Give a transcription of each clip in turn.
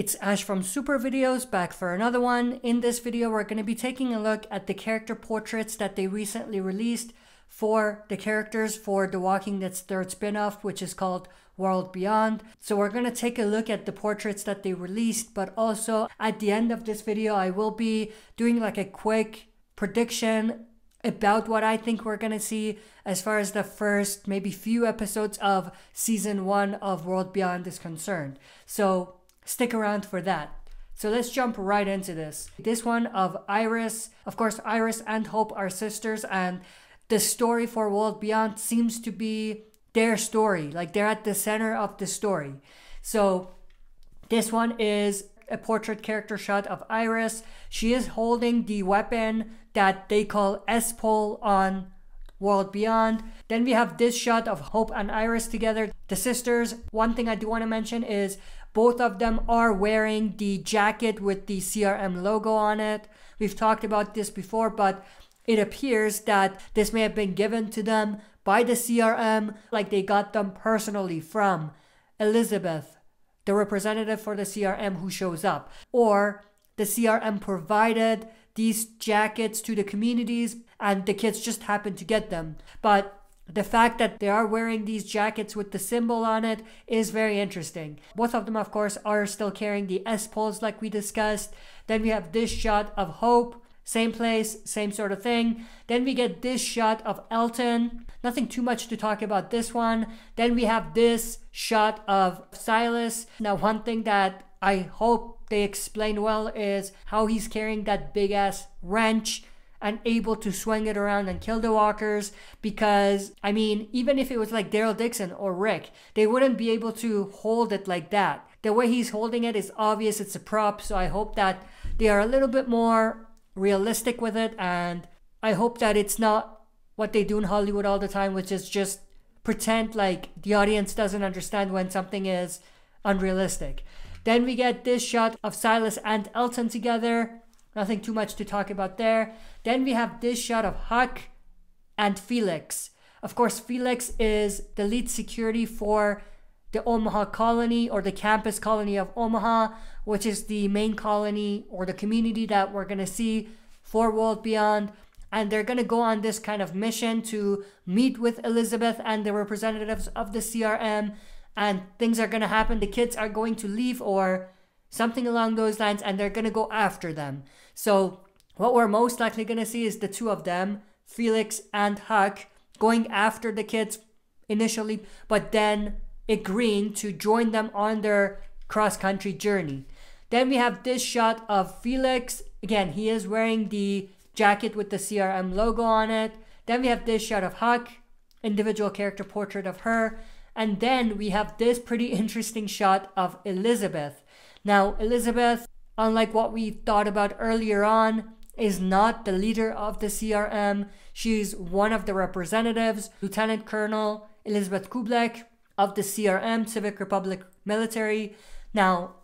It's Ash from Super Videos back for another one. In this video, we're going to be taking a look at the character portraits that they recently released for the characters for The Walking Dead's third spin-off, which is called World Beyond. So we're going to take a look at the portraits that they released, but also at the end of this video, I will be doing like a quick prediction about what I think we're going to see as far as the first maybe few episodes of season one of World Beyond is concerned. So Stick around for that. So let's jump right into this. This one of Iris. Of course, Iris and Hope are sisters, and the story for World Beyond seems to be their story. Like they're at the center of the story. So this one is a portrait character shot of Iris. She is holding the weapon that they call S-Pole on World Beyond. Then we have this shot of Hope and Iris together, the sisters. One thing I do want to mention is both of them are wearing the jacket with the CRM logo on it. We've talked about this before, but it appears that this may have been given to them by the CRM, like they got them personally from Elizabeth, the representative for the CRM who shows up, or the CRM provided these jackets to the communities and the kids just happened to get them. But the fact that they are wearing these jackets with the symbol on it is very interesting. Both of them, of course, are still carrying the S poles like we discussed. Then we have this shot of Hope. Same place, same sort of thing. Then we get this shot of Elton. Nothing too much to talk about this one. Then we have this shot of Silas. Now, one thing that I hope they explain well is how he's carrying that big ass wrench and able to swing it around and kill the walkers because I mean, even if it was like Daryl Dixon or Rick, they wouldn't be able to hold it like that. The way he's holding it is obvious it's a prop, so I hope that they are a little bit more realistic with it and I hope that it's not what they do in Hollywood all the time, which is just pretend like the audience doesn't understand when something is unrealistic. Then we get this shot of Silas and Elton together Nothing too much to talk about there. Then we have this shot of Huck and Felix. Of course, Felix is the lead security for the Omaha colony or the campus colony of Omaha, which is the main colony or the community that we're going to see for World Beyond. And they're going to go on this kind of mission to meet with Elizabeth and the representatives of the CRM. And things are going to happen. The kids are going to leave or something along those lines, and they're going to go after them. So, what we're most likely going to see is the two of them, Felix and Huck, going after the kids initially, but then agreeing to join them on their cross country journey. Then we have this shot of Felix. Again, he is wearing the jacket with the CRM logo on it. Then we have this shot of Huck, individual character portrait of her. And then we have this pretty interesting shot of Elizabeth. Now, Elizabeth, unlike what we thought about earlier on, is not the leader of the CRM. She's one of the representatives, Lieutenant Colonel Elizabeth Kublek of the CRM, Civic Republic Military. Now,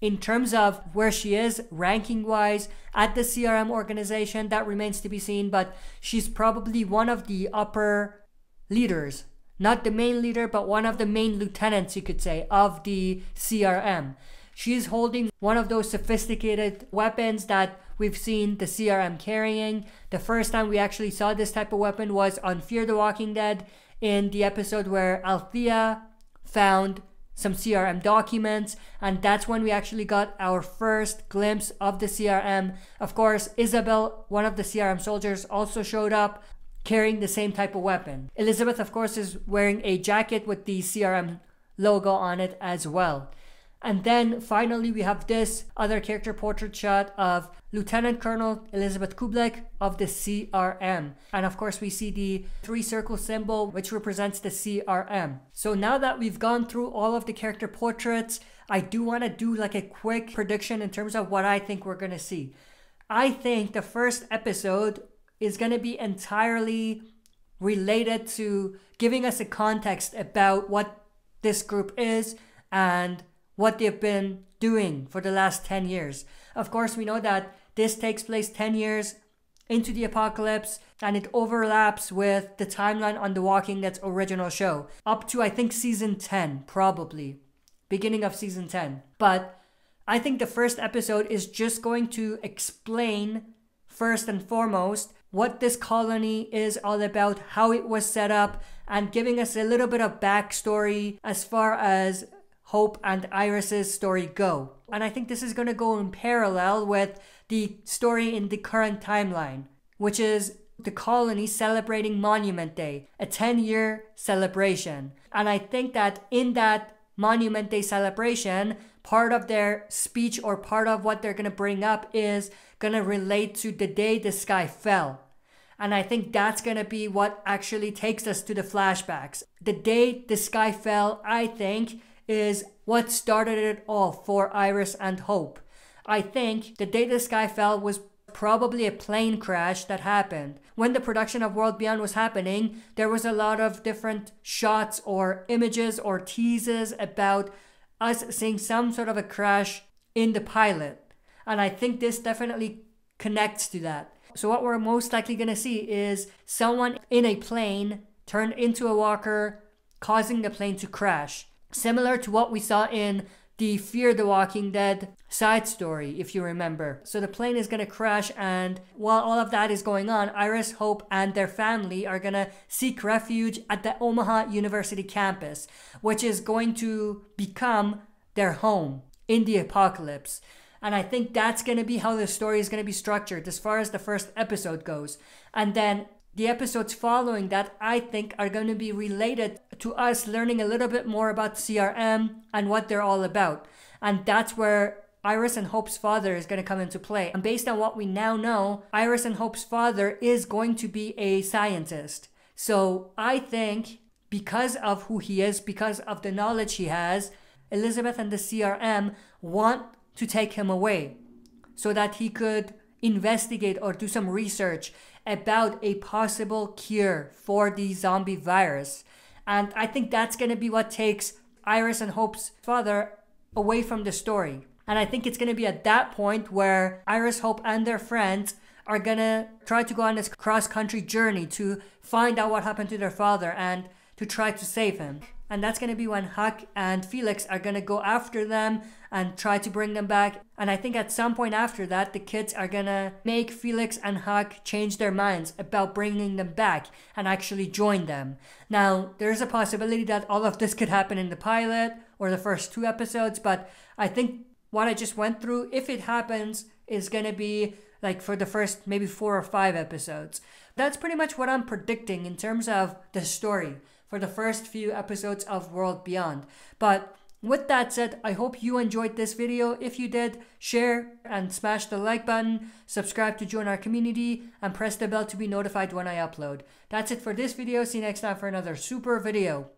in terms of where she is ranking wise at the CRM organization, that remains to be seen, but she's probably one of the upper leaders, not the main leader, but one of the main lieutenants, you could say, of the CRM. She's holding one of those sophisticated weapons that we've seen the CRM carrying. The first time we actually saw this type of weapon was on Fear the Walking Dead in the episode where Althea found some CRM documents, and that's when we actually got our first glimpse of the CRM. Of course, Isabel, one of the CRM soldiers, also showed up carrying the same type of weapon. Elizabeth, of course, is wearing a jacket with the CRM logo on it as well. And then finally, we have this other character portrait shot of Lieutenant Colonel Elizabeth Kublik of the CRM. And of course, we see the three circle symbol, which represents the CRM. So now that we've gone through all of the character portraits, I do want to do like a quick prediction in terms of what I think we're going to see. I think the first episode is going to be entirely related to giving us a context about what this group is and what they've been doing for the last 10 years. Of course, we know that this takes place 10 years into the apocalypse and it overlaps with the timeline on The Walking Dead's original show, up to I think season 10, probably. Beginning of season 10. But I think the first episode is just going to explain, first and foremost, what this colony is all about, how it was set up, and giving us a little bit of backstory as far as Hope and Iris's story go. And I think this is going to go in parallel with the story in the current timeline, which is the colony celebrating Monument Day, a 10 year celebration. And I think that in that Monument Day celebration, part of their speech or part of what they're going to bring up is going to relate to the day the sky fell. And I think that's going to be what actually takes us to the flashbacks. The day the sky fell, I think, is what started it all for Iris and Hope. I think the day the sky fell was probably a plane crash that happened. When the production of World Beyond was happening, there was a lot of different shots or images or teases about us seeing some sort of a crash in the pilot. And I think this definitely connects to that. So, what we're most likely going to see is someone in a plane turned into a walker, causing the plane to crash. Similar to what we saw in the Fear the Walking Dead side story, if you remember. So the plane is gonna crash, and while all of that is going on, Iris, Hope, and their family are gonna seek refuge at the Omaha University campus, which is going to become their home in the apocalypse. And I think that's gonna be how the story is gonna be structured as far as the first episode goes. And then the episodes following that I think are going to be related to us learning a little bit more about CRM and what they're all about. And that's where Iris and Hope's father is going to come into play. And based on what we now know, Iris and Hope's father is going to be a scientist. So I think because of who he is, because of the knowledge he has, Elizabeth and the CRM want to take him away so that he could investigate or do some research about a possible cure for the zombie virus. And I think that's going to be what takes Iris and Hope's father away from the story. And I think it's going to be at that point where Iris, Hope, and their friends are going to try to go on this cross country journey to find out what happened to their father and to try to save him. And that's going to be when Huck and Felix are going to go after them and try to bring them back. And I think at some point after that, the kids are going to make Felix and Huck change their minds about bringing them back and actually join them. Now, there's a possibility that all of this could happen in the pilot or the first two episodes, but I think what I just went through, if it happens, is going to be like for the first maybe four or five episodes. That's pretty much what I'm predicting in terms of the story for the first few episodes of World Beyond. But with that said, I hope you enjoyed this video. If you did, share and smash the like button, subscribe to join our community, and press the bell to be notified when I upload. That's it for this video. See you next time for another super video.